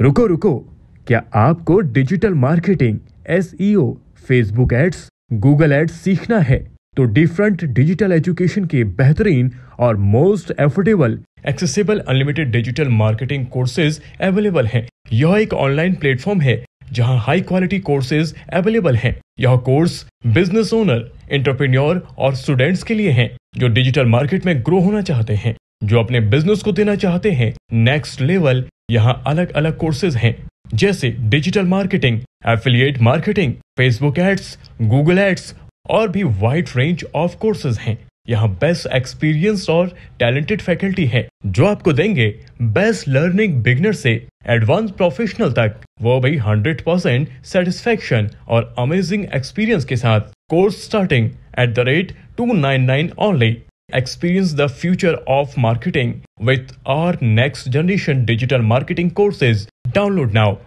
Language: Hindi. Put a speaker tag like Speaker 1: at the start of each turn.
Speaker 1: रुको रुको क्या आपको digital marketing as Facebook ads Google ads सीखना है तो डिफरेंट डिजिटल एजुकेशन के बेहतरीन और most affordable accessible unlimited digital marketing courses available हैं यह एक ऑनलाइन प्लेटफॉर्म है जहां हाई क्वालिटी कोर्सेज अवेलेबल हैं यह कोर्स बिजनेस ओनर एंटरप्रेन्योर और स्टूडेंट्स के लिए हैं जो डिजिटल मार्केट में ग्रो होना चाहते हैं जो अपने बिजनेस को देना चाहते हैं नेक्स्ट लेवल यहाँ अलग अलग कोर्सेज हैं जैसे digital marketing affiliate marketing Facebook ads Google ads और भी वाइड रेंज ऑफ कोर्सेज हैं यहाँ बेस्ट एक्सपीरियंस और टैलेंटेड फैकल्टी है जो आपको देंगे बेस्ट लर्निंग बिगनर से एडवांस प्रोफेशनल तक वो भी 100% परसेंट सेटिस्फेक्शन और अमेजिंग एक्सपीरियंस के साथ course starting at the rate two nine nine only Experience the future of marketing with our next generation digital marketing courses. Download now.